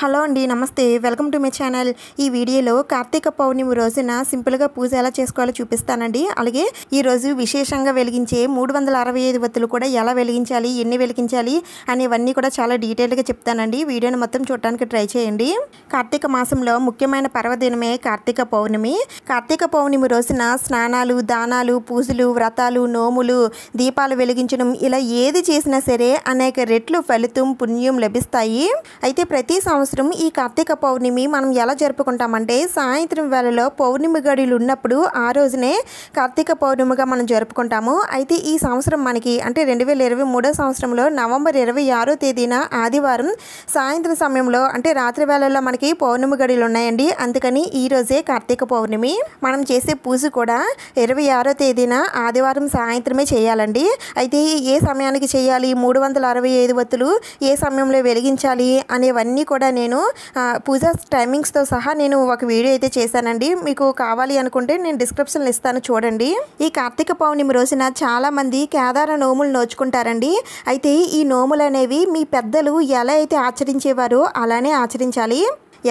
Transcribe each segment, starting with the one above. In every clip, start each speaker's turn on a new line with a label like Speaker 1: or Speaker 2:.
Speaker 1: hello అండి నమస్తే welcome to my channel ఈ వీడియోలో కార్తీక పౌర్ణమి రోజున సింపుల్గా పూజ ఎలా చేసుకోవాలో చూపిస్తానండి అలాగే ఈరోజు విశేషంగా వెలిగించే మూడు వందల అరవై ఐదు వత్తులు కూడా ఎలా వెలిగించాలి ఎన్ని వెలిగించాలి అనేవన్నీ కూడా చాలా డీటెయిల్గా చెప్తానండి వీడియోని మొత్తం చూడడానికి ట్రై చేయండి కార్తీక మాసంలో ముఖ్యమైన పర్వదినమే కార్తీక పౌర్ణమి కార్తీక పౌర్ణమి రోజున స్నానాలు దానాలు పూజలు వ్రతాలు నోములు దీపాలు వెలిగించడం ఇలా ఏది చేసినా సరే అనేక రెట్లు ఫలితం పుణ్యం లభిస్తాయి అయితే ప్రతి సంవత్సరం సంవత్సరం ఈ కార్తీక పౌర్ణమి మనం ఎలా జరుపుకుంటామంటే సాయంత్రం వేళలో పౌర్ణమి గడిలు ఉన్నప్పుడు ఆ రోజునే కార్తీక పౌర్ణమిగా మనం జరుపుకుంటాము అయితే ఈ సంవత్సరం మనకి అంటే రెండు వేల ఇరవై మూడో సంవత్సరంలో నవంబర్ ఇరవై ఆరో తేదీన ఆదివారం సాయంత్రం సమయంలో అంటే రాత్రి వేళల్లో మనకి పౌర్ణమి గడిలు ఉన్నాయండి అందుకని ఈ రోజే కార్తీక పౌర్ణమి మనం చేసే పూజ కూడా ఇరవై ఆరో తేదీన ఆదివారం సాయంత్రమే చేయాలండి అయితే ఏ సమయానికి చేయాలి మూడు వందల అరవై ఐదు వత్తులు ఏ సమయంలో వెలిగించాలి అనేవన్నీ కూడా నేను పూజ టైమింగ్స్తో సహా నేను ఒక వీడియో అయితే చేశానండి మీకు కావాలి అనుకుంటే నేను డిస్క్రిప్షన్లో ఇస్తాను చూడండి ఈ కార్తీక పౌర్ణమి రోజున చాలామంది కేదార నోములు నోచుకుంటారండి అయితే ఈ నోములు అనేవి మీ పెద్దలు ఎలా అయితే ఆచరించేవారో అలానే ఆచరించాలి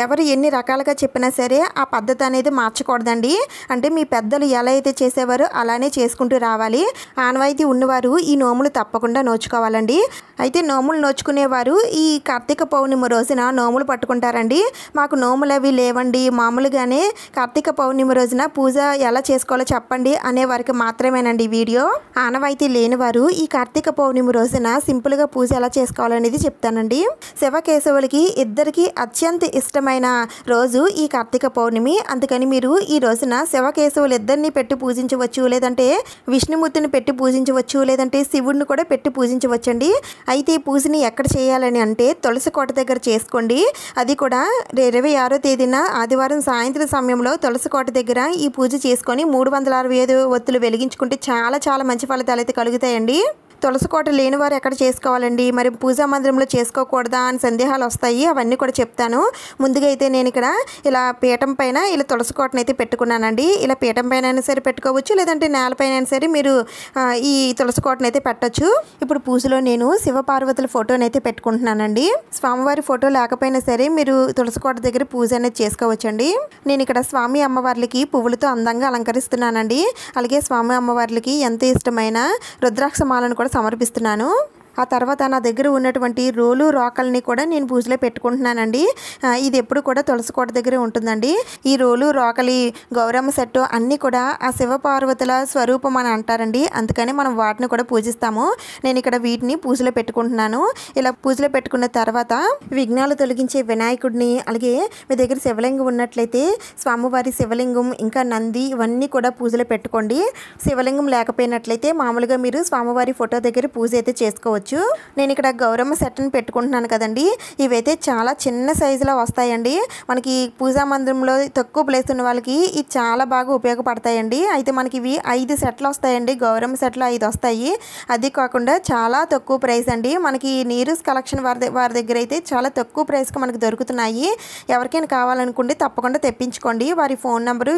Speaker 1: ఎవరు ఎన్ని రకాలుగా చెప్పినా సరే ఆ పద్ధతి అనేది మార్చకూడదండి అంటే మీ పెద్దలు ఎలా అయితే చేసేవారో అలానే చేసుకుంటూ రావాలి ఆనవాయితీ ఉన్నవారు ఈ నోములు తప్పకుండా నోచుకోవాలండి అయితే నోములు నోచుకునేవారు ఈ కార్తీక పౌర్ణమి రోజున నోములు పట్టుకుంటారండి మాకు నోములు అవి లేవండి మామూలుగానే కార్తీక పౌర్ణమి రోజున పూజ ఎలా చేసుకోవాలో చెప్పండి అనే వారికి మాత్రమేనండి వీడియో ఆనవాయితీ లేనివారు ఈ కార్తీక పౌర్ణమి రోజున సింపుల్గా పూజ ఎలా చేసుకోవాలనేది చెప్తానండి శివకేశవులకి ఇద్దరికి అత్యంత ఇష్టం ఇష్టమైన రోజు ఈ కార్తీక పౌర్ణమి అందుకని మీరు ఈ రోజున శివకేశవులు ఇద్దరిని పెట్టి పూజించవచ్చు లేదంటే విష్ణుమూర్తిని పెట్టి పూజించవచ్చు లేదంటే శివుడిని కూడా పెట్టి అండి అయితే ఈ పూజని ఎక్కడ చేయాలని అంటే తులసి కోట దగ్గర చేసుకోండి అది కూడా ఇరవై ఆరో తేదీన ఆదివారం సాయంత్రం సమయంలో తులసి కోట దగ్గర ఈ పూజ చేసుకొని మూడు వందల అరవై ఐదు ఒత్తులు వెలిగించుకుంటే చాలా చాలా మంచి ఫలితాలు అయితే కలుగుతాయండి తులసికోట లేని వారు ఎక్కడ చేసుకోవాలండి మరి పూజా మందిరంలో చేసుకోకూడదా అని సందేహాలు వస్తాయి అవన్నీ కూడా చెప్తాను ముందుగా అయితే నేను ఇక్కడ ఇలా పీఠం పైన ఇలా తులసికోటను అయితే పెట్టుకున్నానండి ఇలా పీఠం పైన అయినా సరే పెట్టుకోవచ్చు లేదంటే నేలపైన అయినా సరే మీరు ఈ తులసికోటను అయితే పెట్టచ్చు ఇప్పుడు పూజలో నేను శివపార్వతుల ఫోటోని అయితే పెట్టుకుంటున్నానండి స్వామివారి ఫోటో లేకపోయినా సరే మీరు తులసికోట దగ్గర పూజ అనేది చేసుకోవచ్చండి నేను ఇక్కడ స్వామి అమ్మవార్లకి పువ్వులతో అందంగా అలంకరిస్తున్నానండి అలాగే స్వామి అమ్మవార్లకి ఎంత ఇష్టమైన రుద్రాక్ష మాలను కూడా కూడా సమర్పిస్తున్నాను ఆ తర్వాత నా దగ్గర ఉన్నటువంటి రోలు రాకల్ని కూడా నేను పూజలో పెట్టుకుంటున్నానండి ఇది ఎప్పుడు కూడా తులసికోట దగ్గరే ఉంటుందండి ఈ రోలు రాకలి గౌరమ్మ సెట్టు అన్నీ కూడా ఆ శివపార్వతుల స్వరూపం అని అంటారండి అందుకని మనం వాటిని కూడా పూజిస్తాము నేను ఇక్కడ వీటిని పూజలో పెట్టుకుంటున్నాను ఇలా పూజలో పెట్టుకున్న తర్వాత విఘ్నాలు తొలగించే వినాయకుడిని అలాగే మీ దగ్గర శివలింగం ఉన్నట్లయితే స్వామివారి శివలింగం ఇంకా నంది ఇవన్నీ కూడా పూజలో పెట్టుకోండి శివలింగం లేకపోయినట్లయితే మామూలుగా మీరు స్వామివారి ఫోటో దగ్గర పూజ అయితే చేసుకోవచ్చు పెట్టుకోవచ్చు నేను ఇక్కడ గౌరమ్మ సెట్ని పెట్టుకుంటున్నాను కదండి ఇవైతే చాలా చిన్న సైజులో వస్తాయండి మనకి పూజా మందిరంలో తక్కువ ప్లేస్ ఉన్న వాళ్ళకి ఇవి చాలా బాగా ఉపయోగపడతాయండి అయితే మనకి ఇవి ఐదు సెట్లు వస్తాయండి గౌరమ్మ సెట్లు ఐదు వస్తాయి అది కాకుండా చాలా తక్కువ ప్రైస్ అండి మనకి నీరుస్ కలెక్షన్ వారి వారి దగ్గర అయితే చాలా తక్కువ ప్రైస్కి మనకు దొరుకుతున్నాయి ఎవరికైనా కావాలనుకుంటే తప్పకుండా తెప్పించుకోండి వారి ఫోన్ నెంబరు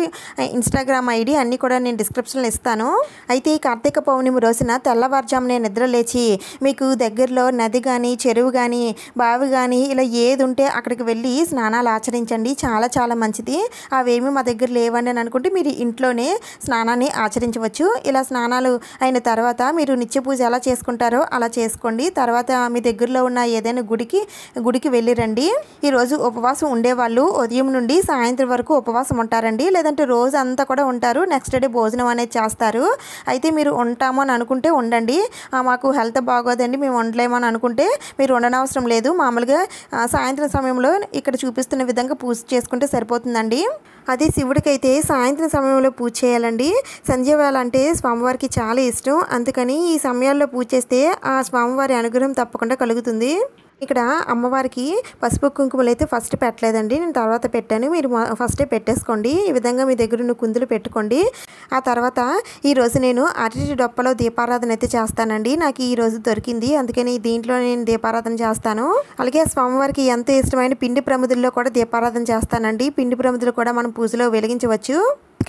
Speaker 1: ఇన్స్టాగ్రామ్ ఐడి అన్నీ కూడా నేను డిస్క్రిప్షన్లో ఇస్తాను అయితే ఈ కార్తీక పౌర్ణమి రోజున తెల్లవారుజామునే నిద్ర లేచి మీకు మీకు దగ్గరలో నది కానీ చెరువు కానీ బావి కానీ ఇలా ఏది ఉంటే అక్కడికి వెళ్ళి స్నానాలు ఆచరించండి చాలా చాలా మంచిది అవేమి మా దగ్గర లేవండి అని అనుకుంటే మీరు ఇంట్లోనే స్నానాన్ని ఆచరించవచ్చు ఇలా స్నానాలు అయిన తర్వాత మీరు నిత్య పూజ ఎలా చేసుకుంటారో అలా చేసుకోండి తర్వాత మీ దగ్గరలో ఉన్న ఏదైనా గుడికి గుడికి వెళ్ళిరండి ఈరోజు ఉపవాసం ఉండేవాళ్ళు ఉదయం నుండి సాయంత్రం వరకు ఉపవాసం ఉంటారండి లేదంటే రోజు అంతా కూడా ఉంటారు నెక్స్ట్ డే భోజనం అనేది చేస్తారు అయితే మీరు ఉంటాము అని అనుకుంటే ఉండండి మాకు హెల్త్ బాగోదని కదండి మేము వండలేమని అనుకుంటే మీరు ఉండనవసరం లేదు మామూలుగా సాయంత్రం సమయంలో ఇక్కడ చూపిస్తున్న విధంగా పూజ చేసుకుంటే సరిపోతుందండి అదే శివుడికైతే సాయంత్రం సమయంలో పూజ చేయాలండి సంధ్యవేళ అంటే స్వామివారికి చాలా ఇష్టం అందుకని ఈ సమయాల్లో పూజ చేస్తే ఆ స్వామివారి అనుగ్రహం తప్పకుండా కలుగుతుంది ఇక్కడ అమ్మవారికి పసుపు కుంకుమలు అయితే ఫస్ట్ పెట్టలేదండి నేను తర్వాత పెట్టాను మీరు ఫస్టే పెట్టేసుకోండి ఈ విధంగా మీ దగ్గర ఉన్న కుందులు పెట్టుకోండి ఆ తర్వాత ఈరోజు నేను అరటి డొప్పలో దీపారాధన అయితే చేస్తానండి నాకు ఈ రోజు దొరికింది అందుకని దీంట్లో నేను దీపారాధన చేస్తాను అలాగే స్వామివారికి ఎంతో ఇష్టమైన పిండి ప్రముదుల్లో కూడా దీపారాధన చేస్తానండి పిండి ప్రముదులు కూడా మనం పూజలో వెలిగించవచ్చు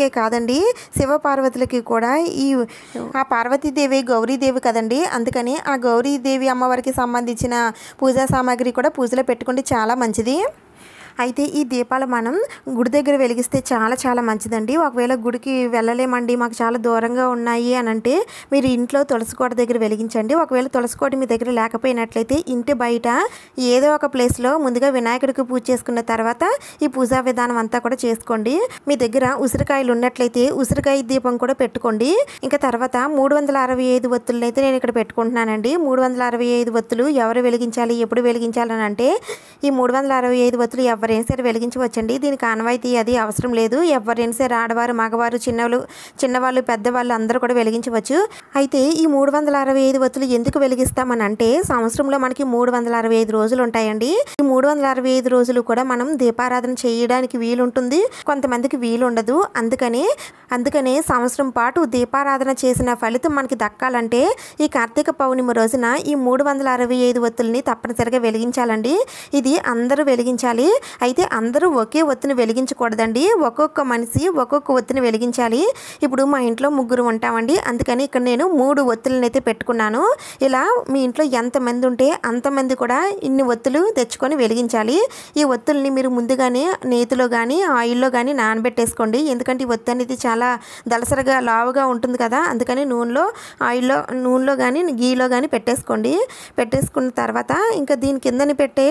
Speaker 1: శివుడికే కాదండి శివ పార్వతులకి కూడా ఈ ఆ పార్వతీదేవి గౌరీదేవి కదండి అందుకని ఆ గౌరీదేవి అమ్మవారికి సంబంధించిన పూజా సామాగ్రి కూడా పూజలో పెట్టుకుంటే చాలా మంచిది అయితే ఈ దీపాలు మనం గుడి దగ్గర వెలిగిస్తే చాలా చాలా మంచిదండి ఒకవేళ గుడికి వెళ్ళలేమండి మాకు చాలా దూరంగా ఉన్నాయి అని అంటే మీరు ఇంట్లో తులసికోట దగ్గర వెలిగించండి ఒకవేళ తులసికోట మీ దగ్గర లేకపోయినట్లయితే ఇంటి బయట ఏదో ఒక ప్లేస్లో ముందుగా వినాయకుడికి పూజ చేసుకున్న తర్వాత ఈ పూజా విధానం అంతా కూడా చేసుకోండి మీ దగ్గర ఉసిరికాయలు ఉన్నట్లయితే ఉసిరికాయ దీపం కూడా పెట్టుకోండి ఇంకా తర్వాత మూడు వందల అరవై ఐదు ఒత్తులను అయితే నేను ఇక్కడ పెట్టుకుంటున్నానండి మూడు వందల అరవై ఐదు ఒత్తులు ఎవరు వెలిగించాలి ఎప్పుడు వెలిగించాలని అంటే ఈ మూడు వందల అరవై ఐదు ఒత్తులు ఎవరైనా సరే వెలిగించవచ్చండి దీనికి ఆనవాయితీ అది అవసరం లేదు ఎవరైనా సరే ఆడవారు మగవారు చిన్నవాళ్ళు చిన్నవాళ్ళు పెద్దవాళ్ళు అందరూ కూడా వెలిగించవచ్చు అయితే ఈ మూడు వందల అరవై ఐదు వత్తులు ఎందుకు వెలిగిస్తామని అంటే సంవత్సరంలో మనకి మూడు వందల అరవై ఐదు రోజులు ఉంటాయండి ఈ మూడు వందల అరవై ఐదు రోజులు కూడా మనం దీపారాధన చేయడానికి వీలుంటుంది కొంతమందికి వీలు ఉండదు అందుకనే అందుకనే సంవత్సరం పాటు దీపారాధన చేసిన ఫలితం మనకి దక్కాలంటే ఈ కార్తీక పౌర్ణమి రోజున ఈ మూడు వందల అరవై ఐదు ఒత్తుల్ని తప్పనిసరిగా వెలిగించాలండి ఇది అందరూ వెలిగించాలి అయితే అందరూ ఒకే ఒత్తిని వెలిగించకూడదండి ఒక్కొక్క మనిషి ఒక్కొక్క ఒత్తిని వెలిగించాలి ఇప్పుడు మా ఇంట్లో ముగ్గురు ఉంటామండి అందుకని ఇక్కడ నేను మూడు ఒత్తులను అయితే పెట్టుకున్నాను ఇలా మీ ఇంట్లో ఎంతమంది ఉంటే అంతమంది కూడా ఇన్ని ఒత్తులు తెచ్చుకొని వెలిగించాలి ఈ ఒత్తుల్ని మీరు ముందుగానే నేతిలో కానీ ఆయిల్లో కానీ నానబెట్టేసుకోండి ఎందుకంటే ఈ ఒత్తి అనేది చాలా దలసరగా లావుగా ఉంటుంది కదా అందుకని నూనెలో ఆయిల్లో నూనెలో కానీ గీలో కానీ పెట్టేసుకోండి పెట్టేసుకున్న తర్వాత ఇంకా దీని కిందని పెట్టే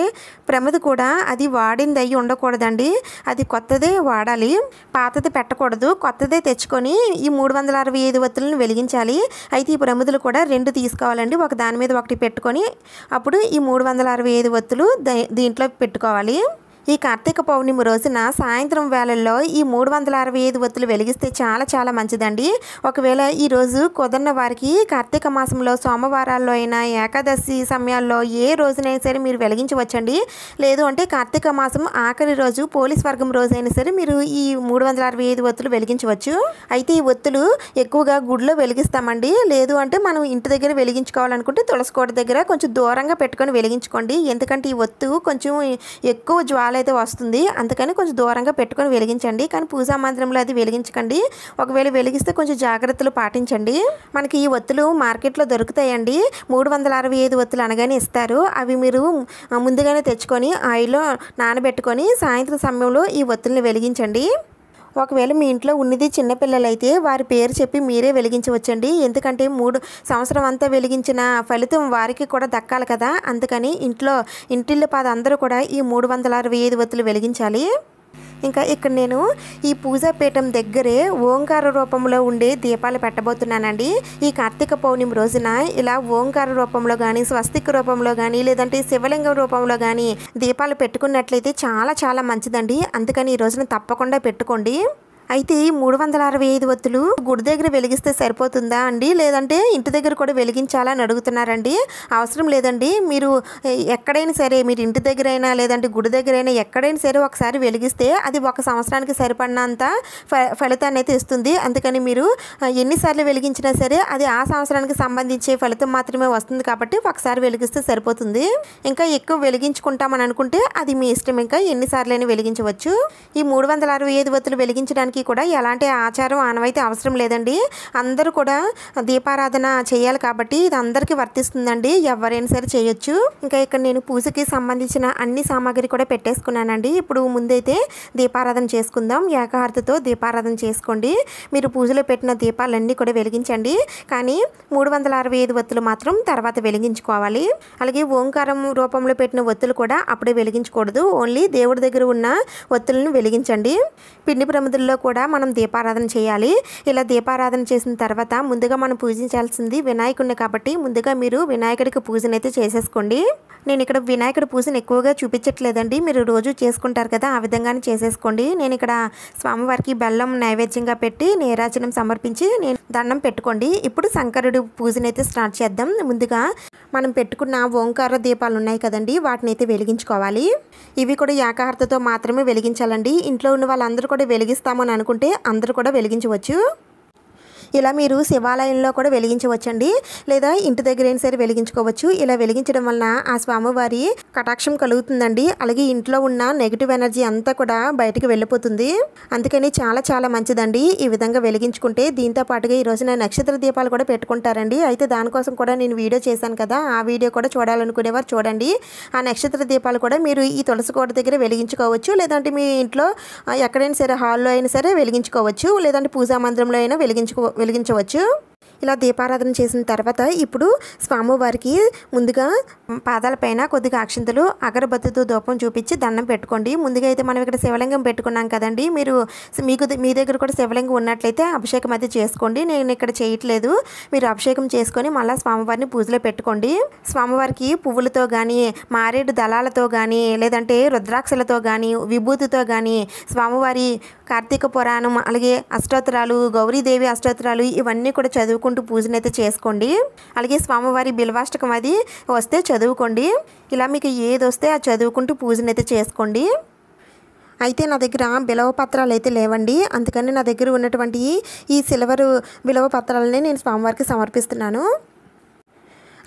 Speaker 1: ప్రమద కూడా అది వాడిన పాడింది అయ్యి ఉండకూడదండి అది కొత్తదే వాడాలి పాతది పెట్టకూడదు కొత్తదే తెచ్చుకొని ఈ మూడు వందల అరవై ఐదు ఒత్తులను వెలిగించాలి అయితే ఈ ప్రముదులు కూడా రెండు తీసుకోవాలండి ఒక దాని మీద ఒకటి పెట్టుకొని అప్పుడు ఈ మూడు వందల అరవై ఐదు ఒత్తులు దీంట్లో పెట్టుకోవాలి ఈ కార్తీక పౌర్ణమి రోజున సాయంత్రం వేళల్లో ఈ మూడు వందల అరవై ఐదు ఒత్తులు వెలిగిస్తే చాలా చాలా మంచిదండి ఒకవేళ ఈరోజు కుదరిన వారికి కార్తీక మాసంలో సోమవారాల్లో అయినా ఏకాదశి సమయాల్లో ఏ రోజునైనా సరే మీరు వెలిగించవచ్చండి లేదు అంటే కార్తీక మాసం ఆఖరి రోజు పోలీస్ వర్గం రోజైనా సరే మీరు ఈ మూడు వందల అరవై ఐదు ఒత్తులు వెలిగించవచ్చు అయితే ఈ ఒత్తులు ఎక్కువగా గుడిలో వెలిగిస్తామండి లేదు అంటే మనం ఇంటి దగ్గర వెలిగించుకోవాలనుకుంటే తులసి కోట దగ్గర కొంచెం దూరంగా పెట్టుకొని వెలిగించుకోండి ఎందుకంటే ఈ ఒత్తు కొంచెం ఎక్కువ జ్వాల అయితే వస్తుంది అందుకని కొంచెం దూరంగా పెట్టుకొని వెలిగించండి కానీ పూజా మందిరంలో అది వెలిగించకండి ఒకవేళ వెలిగిస్తే కొంచెం జాగ్రత్తలు పాటించండి మనకి ఈ ఒత్తులు మార్కెట్లో దొరుకుతాయండి మూడు వందల అరవై ఐదు ఒత్తులు అనగానే ఇస్తారు అవి మీరు ముందుగానే తెచ్చుకొని ఆయిల్లో నానబెట్టుకొని సాయంత్రం సమయంలో ఈ ఒత్తుల్ని వెలిగించండి ఒకవేళ మీ ఇంట్లో ఉన్నది చిన్నపిల్లలైతే వారి పేరు చెప్పి మీరే వెలిగించవచ్చండి ఎందుకంటే మూడు సంవత్సరం అంతా వెలిగించిన ఫలితం వారికి కూడా దక్కాలి కదా అందుకని ఇంట్లో ఇంటిల్లి పాద అందరూ కూడా ఈ మూడు వందల అరవై ఐదు వత్తులు వెలిగించాలి ఇంకా ఇక్కడ నేను ఈ పూజా పీఠం దగ్గరే ఓంకార రూపంలో ఉండే దీపాలు పెట్టబోతున్నానండి ఈ కార్తీక పౌర్ణమి రోజున ఇలా ఓంకార రూపంలో కానీ స్వస్తిక రూపంలో కానీ లేదంటే శివలింగం రూపంలో కానీ దీపాలు పెట్టుకున్నట్లయితే చాలా చాలా మంచిదండి అందుకని ఈ రోజున తప్పకుండా పెట్టుకోండి అయితే ఈ మూడు వందల అరవై ఐదు వత్తులు గుడి దగ్గర వెలిగిస్తే సరిపోతుందా అండి లేదంటే ఇంటి దగ్గర కూడా వెలిగించాలని అడుగుతున్నారండి అవసరం లేదండి మీరు ఎక్కడైనా సరే మీరు ఇంటి దగ్గర అయినా లేదంటే గుడి దగ్గరైనా ఎక్కడైనా సరే ఒకసారి వెలిగిస్తే అది ఒక సంవత్సరానికి సరిపడినంత ఫలితాన్ని అయితే ఇస్తుంది అందుకని మీరు ఎన్నిసార్లు వెలిగించినా సరే అది ఆ సంవత్సరానికి సంబంధించే ఫలితం మాత్రమే వస్తుంది కాబట్టి ఒకసారి వెలిగిస్తే సరిపోతుంది ఇంకా ఎక్కువ వెలిగించుకుంటామని అనుకుంటే అది మీ ఇష్టం ఇంకా ఎన్నిసార్లు అయినా వెలిగించవచ్చు ఈ మూడు వందల అరవై ఐదు వత్తులు వెలిగించడానికి ఎవరికి కూడా ఎలాంటి ఆచారం ఆనవాయితీ అవసరం లేదండి అందరూ కూడా దీపారాధన చేయాలి కాబట్టి ఇది అందరికీ వర్తిస్తుందండి ఎవరైనా సరే చేయొచ్చు ఇంకా ఇక్కడ నేను పూజకి సంబంధించిన అన్ని సామాగ్రి కూడా పెట్టేసుకున్నానండి ఇప్పుడు ముందైతే దీపారాధన చేసుకుందాం ఏకహారతతో దీపారాధన చేసుకోండి మీరు పూజలో పెట్టిన దీపాలన్నీ కూడా వెలిగించండి కానీ మూడు వందల అరవై ఐదు ఒత్తులు మాత్రం తర్వాత వెలిగించుకోవాలి అలాగే ఓంకారం రూపంలో పెట్టిన ఒత్తులు కూడా అప్పుడే వెలిగించకూడదు ఓన్లీ దేవుడి దగ్గర ఉన్న ఒత్తులను వెలిగించండి పిండి ప్రమదుల్లో కూడా కూడా మనం దీపారాధన చేయాలి ఇలా దీపారాధన చేసిన తర్వాత ముందుగా మనం పూజించాల్సింది వినాయకుడిని కాబట్టి ముందుగా మీరు వినాయకుడికి పూజనైతే చేసేసుకోండి నేను ఇక్కడ వినాయకుడు పూజను ఎక్కువగా చూపించట్లేదండి మీరు రోజు చేసుకుంటారు కదా ఆ విధంగానే చేసేసుకోండి నేను ఇక్కడ స్వామివారికి బెల్లం నైవేద్యంగా పెట్టి నేరాచనం సమర్పించి నేను దండం పెట్టుకోండి ఇప్పుడు శంకరుడు పూజనైతే స్టార్ట్ చేద్దాం ముందుగా మనం పెట్టుకున్న ఓంకార దీపాలు ఉన్నాయి కదండి వాటిని అయితే వెలిగించుకోవాలి ఇవి కూడా ఏకాహారతతో మాత్రమే వెలిగించాలండి ఇంట్లో ఉన్న వాళ్ళందరూ కూడా వెలిగిస్తామని అనుకుంటే అందరూ కూడా వెలిగించవచ్చు ఇలా మీరు శివాలయంలో కూడా వెలిగించవచ్చండి లేదా ఇంటి దగ్గర అయినా సరే వెలిగించుకోవచ్చు ఇలా వెలిగించడం వలన ఆ స్వామివారి కటాక్షం కలుగుతుందండి అలాగే ఇంట్లో ఉన్న నెగిటివ్ ఎనర్జీ అంతా కూడా బయటకు వెళ్ళిపోతుంది అందుకని చాలా చాలా మంచిదండి ఈ విధంగా వెలిగించుకుంటే దీంతో పాటుగా ఈ నక్షత్ర దీపాలు కూడా పెట్టుకుంటారండి అయితే దానికోసం కూడా నేను వీడియో చేశాను కదా ఆ వీడియో కూడా చూడాలనుకునేవారు చూడండి ఆ నక్షత్ర దీపాలు కూడా మీరు ఈ తులసి కోట దగ్గర వెలిగించుకోవచ్చు లేదంటే మీ ఇంట్లో ఎక్కడైనా సరే హాల్లో అయినా సరే వెలిగించుకోవచ్చు లేదంటే పూజా మందిరంలో అయినా వెలిగించుకో వెలిగించవచ్చు ఇలా దీపారాధన చేసిన తర్వాత ఇప్పుడు స్వామివారికి ముందుగా పాదాలపైన కొద్దిగా అక్షింతలు అగరబద్దతో దూపం చూపించి దండం పెట్టుకోండి ముందుగా అయితే మనం ఇక్కడ శివలింగం పెట్టుకున్నాం కదండి మీరు మీకు మీ దగ్గర కూడా శివలింగం ఉన్నట్లయితే అభిషేకం అయితే చేసుకోండి నేను ఇక్కడ చేయట్లేదు మీరు అభిషేకం చేసుకొని మళ్ళీ స్వామివారిని పూజలో పెట్టుకోండి స్వామివారికి పువ్వులతో కానీ మారేడు దళాలతో కానీ లేదంటే రుద్రాక్షలతో కానీ విభూతితో కానీ స్వామివారి కార్తీక పురాణం అలాగే అష్టోత్తరాలు గౌరీదేవి అష్టోత్తరాలు ఇవన్నీ కూడా చదువుకుంటూ చదువుకుంటూ పూజనైతే చేసుకోండి అలాగే స్వామివారి బిల్వాష్టకం అది వస్తే చదువుకోండి ఇలా మీకు ఏది వస్తే ఆ చదువుకుంటూ పూజనైతే చేసుకోండి అయితే నా దగ్గర బిలవ పత్రాలు అయితే లేవండి అందుకని నా దగ్గర ఉన్నటువంటి ఈ సిల్వర్ బిలవ పత్రాలని నేను స్వామివారికి సమర్పిస్తున్నాను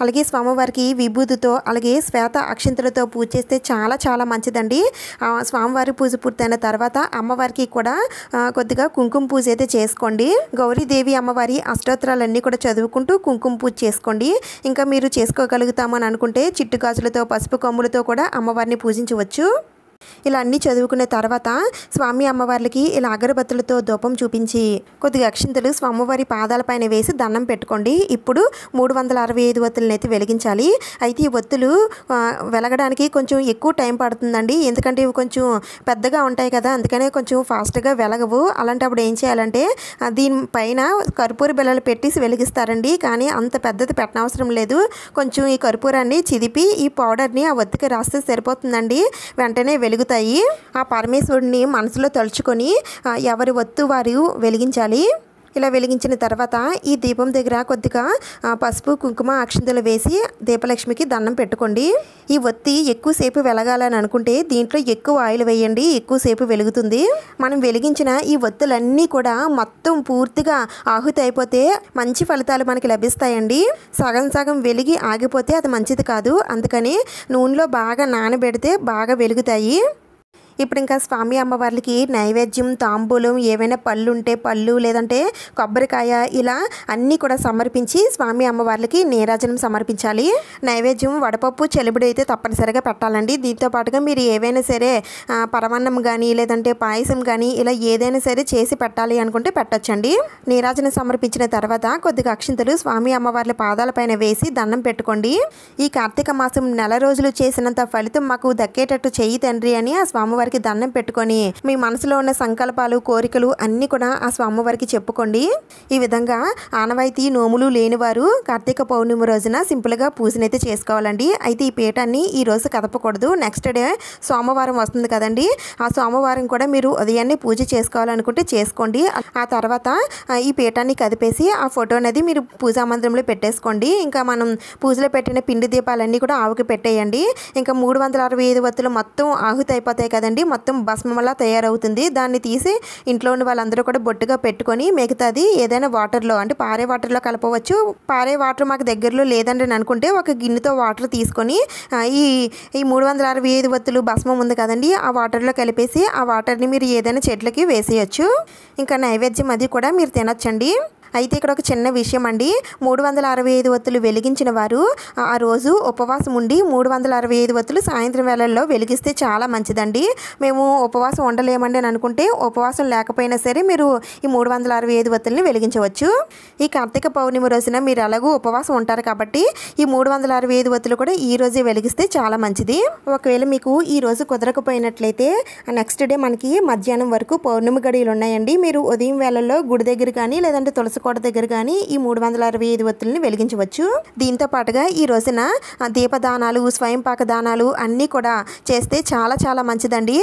Speaker 1: అలాగే స్వామివారికి విభూతితో అలాగే శ్వేత అక్షింతలతో పూజ చేస్తే చాలా చాలా మంచిదండి స్వామివారి పూజ పూర్తయిన తర్వాత అమ్మవారికి కూడా కొద్దిగా కుంకుమ పూజ అయితే చేసుకోండి గౌరీదేవి అమ్మవారి అష్టోత్తరాలన్నీ కూడా చదువుకుంటూ కుంకుమ పూజ చేసుకోండి ఇంకా మీరు చేసుకోగలుగుతామని అనుకుంటే చిట్టు గాజులతో పసుపు కొమ్ములతో కూడా అమ్మవారిని పూజించవచ్చు ఇలా అన్నీ చదువుకున్న తర్వాత స్వామి అమ్మవార్లకి ఇలా అగరబత్తులతో దూపం చూపించి కొద్దిగా అక్షింతలు స్వామివారి పాదాలపైన వేసి దండం పెట్టుకోండి ఇప్పుడు మూడు వందల అరవై ఐదు ఒత్తులను అయితే వెలిగించాలి అయితే ఈ ఒత్తులు వెలగడానికి కొంచెం ఎక్కువ టైం పడుతుందండి ఎందుకంటే ఇవి కొంచెం పెద్దగా ఉంటాయి కదా అందుకనే కొంచెం ఫాస్ట్గా వెలగవు అలాంటప్పుడు ఏం చేయాలంటే దీనిపైన కర్పూర బిళ్ళలు పెట్టేసి వెలిగిస్తారండి కానీ అంత పెద్దది పెట్టనవసరం లేదు కొంచెం ఈ కర్పూరాన్ని చిదిపి ఈ పౌడర్ని ఆ ఒత్తికి రాస్తే సరిపోతుందండి వెంటనే వెలి వెలుగుతాయి ఆ పరమేశ్వరుడిని మనసులో తలుచుకొని ఎవరి వత్తు వారు వెలిగించాలి ఇలా వెలిగించిన తర్వాత ఈ దీపం దగ్గర కొద్దిగా పసుపు కుంకుమ అక్షింతలు వేసి దీపలక్ష్మికి దండం పెట్టుకోండి ఈ ఒత్తి ఎక్కువసేపు వెలగాలని అనుకుంటే దీంట్లో ఎక్కువ ఆయిల్ వేయండి ఎక్కువసేపు వెలుగుతుంది మనం వెలిగించిన ఈ ఒత్తులన్నీ కూడా మొత్తం పూర్తిగా ఆహుతి అయిపోతే మంచి ఫలితాలు మనకి లభిస్తాయండి సగం సగం వెలిగి ఆగిపోతే అది మంచిది కాదు అందుకని నూనెలో బాగా నానబెడితే బాగా వెలుగుతాయి ఇప్పుడు ఇంకా స్వామి అమ్మవార్లకి నైవేద్యం తాంబూలం ఏవైనా పళ్ళు ఉంటే పళ్ళు లేదంటే కొబ్బరికాయ ఇలా అన్నీ కూడా సమర్పించి స్వామి అమ్మవార్లకి నీరాజనం సమర్పించాలి నైవేద్యం వడపప్పు చెలుబడి అయితే తప్పనిసరిగా పెట్టాలండి దీంతో పాటుగా మీరు ఏవైనా సరే పరమాన్నం కానీ లేదంటే పాయసం కానీ ఇలా ఏదైనా సరే చేసి పెట్టాలి అనుకుంటే పెట్టచ్చండి నీరాజనం సమర్పించిన తర్వాత కొద్దిగా అక్షింతలు స్వామి అమ్మవార్ల పాదాలపైన వేసి దండం పెట్టుకోండి ఈ కార్తీక మాసం నెల రోజులు చేసినంత ఫలితం మాకు దక్కేటట్టు చెయ్యి తండ్రి అని ఆ స్వామివారి స్వామివారికి దండం పెట్టుకొని మీ మనసులో ఉన్న సంకల్పాలు కోరికలు అన్నీ కూడా ఆ స్వామివారికి చెప్పుకోండి ఈ విధంగా ఆనవాయితీ నోములు లేనివారు కార్తీక పౌర్ణమి రోజున సింపుల్గా పూజనైతే చేసుకోవాలండి అయితే ఈ పీఠాన్ని ఈ రోజు కదపకూడదు నెక్స్ట్ డే సోమవారం వస్తుంది కదండి ఆ సోమవారం కూడా మీరు ఉదయాన్నే పూజ చేసుకోవాలనుకుంటే చేసుకోండి ఆ తర్వాత ఈ పీఠాన్ని కదిపేసి ఆ ఫోటో అనేది మీరు పూజా మందిరంలో పెట్టేసుకోండి ఇంకా మనం పూజలో పెట్టిన పిండి దీపాలన్నీ కూడా ఆవుకి పెట్టేయండి ఇంకా మూడు వందల అరవై ఐదు వత్తులు మొత్తం ఆహుతి అయిపోతాయి కదండి అండి మొత్తం భస్మంలా తయారవుతుంది దాన్ని తీసి ఇంట్లో ఉన్న వాళ్ళందరూ కూడా బొట్టుగా పెట్టుకొని మిగతాది ఏదైనా వాటర్లో అంటే పారే వాటర్లో కలపవచ్చు పారే వాటర్ మాకు దగ్గరలో లేదండి అని అనుకుంటే ఒక గిన్నెతో వాటర్ తీసుకొని ఈ ఈ మూడు వందల అరవై ఐదు వత్తులు భస్మం ఉంది కదండి ఆ వాటర్లో కలిపేసి ఆ వాటర్ని మీరు ఏదైనా చెట్లకి వేసేయచ్చు ఇంకా నైవేద్యం అది కూడా మీరు తినొచ్చండి అయితే ఇక్కడ ఒక చిన్న విషయం అండి మూడు వందల అరవై ఐదు ఒత్తులు వెలిగించిన వారు ఆ రోజు ఉపవాసం ఉండి మూడు వందల అరవై ఐదు ఒత్తులు సాయంత్రం వేళల్లో వెలిగిస్తే చాలా మంచిదండి మేము ఉపవాసం ఉండలేమండి అని అనుకుంటే ఉపవాసం లేకపోయినా సరే మీరు ఈ మూడు వందల అరవై ఐదు ఒత్తుల్ని వెలిగించవచ్చు ఈ కార్తీక పౌర్ణమి రోజున మీరు ఎలాగూ ఉపవాసం ఉంటారు కాబట్టి ఈ మూడు వందల అరవై ఐదు ఒత్తులు కూడా ఈ రోజే వెలిగిస్తే చాలా మంచిది ఒకవేళ మీకు ఈ రోజు కుదరకపోయినట్లయితే నెక్స్ట్ డే మనకి మధ్యాహ్నం వరకు పౌర్ణమి గడియలు ఉన్నాయండి మీరు ఉదయం వేళల్లో గుడి దగ్గర కానీ లేదంటే తులసి కోట దగ్గర కానీ ఈ మూడు వందల అరవై ఐదు ఒత్తుల్ని వెలిగించవచ్చు దీంతో పాటుగా ఈ రోజున దీపదానాలు స్వయంపాక దానాలు అన్నీ కూడా చేస్తే చాలా చాలా మంచిదండి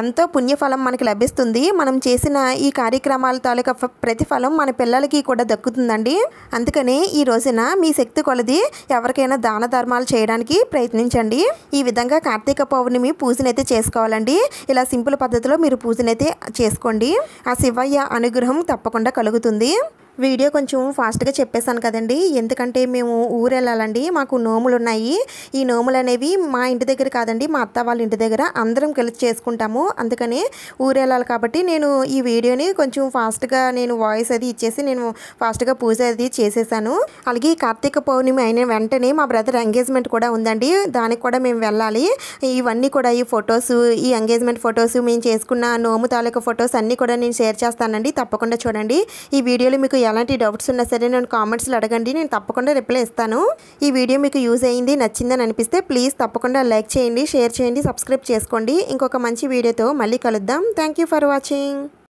Speaker 1: ఎంతో పుణ్యఫలం మనకి లభిస్తుంది మనం చేసిన ఈ కార్యక్రమాల తాలూకా ప్రతిఫలం మన పిల్లలకి కూడా దక్కుతుందండి అందుకని ఈ రోజున మీ శక్తి కొలది ఎవరికైనా దాన ధర్మాలు చేయడానికి ప్రయత్నించండి ఈ విధంగా కార్తీక పౌర్ణమి పూజనైతే చేసుకోవాలండి ఇలా సింపుల్ పద్ధతిలో మీరు పూజనైతే చేసుకోండి ఆ శివయ్య అనుగ్రహం తప్పకుండా కలుగుతుంది వీడియో కొంచెం ఫాస్ట్గా చెప్పేశాను కదండి ఎందుకంటే మేము ఊరు వెళ్ళాలండి మాకు నోములు ఉన్నాయి ఈ నోములు అనేవి మా ఇంటి దగ్గర కాదండి మా అత్త వాళ్ళ ఇంటి దగ్గర అందరం కలిసి చేసుకుంటాము అందుకనే ఊరు వెళ్ళాలి కాబట్టి నేను ఈ వీడియోని కొంచెం ఫాస్ట్గా నేను వాయిస్ అది ఇచ్చేసి నేను ఫాస్ట్గా పూజ అది చేసేసాను అలాగే కార్తీక పౌర్ణమి అయిన వెంటనే మా బ్రదర్ ఎంగేజ్మెంట్ కూడా ఉందండి దానికి కూడా మేము వెళ్ళాలి ఇవన్నీ కూడా ఈ ఫొటోస్ ఈ ఎంగేజ్మెంట్ ఫొటోస్ మేము చేసుకున్న నోము తాలూకా ఫొటోస్ అన్నీ కూడా నేను షేర్ చేస్తానండి తప్పకుండా చూడండి ఈ వీడియోలో మీకు ఎలాంటి డౌట్స్ ఉన్నా సరే నేను కామెంట్స్లో అడగండి నేను తప్పకుండా రిప్లై ఇస్తాను ఈ వీడియో మీకు యూజ్ అయింది నచ్చిందని అనిపిస్తే ప్లీజ్ తప్పకుండా లైక్ చేయండి షేర్ చేయండి సబ్స్క్రైబ్ చేసుకోండి ఇంకొక మంచి వీడియోతో మళ్ళీ కలుద్దాం థ్యాంక్ ఫర్ వాచింగ్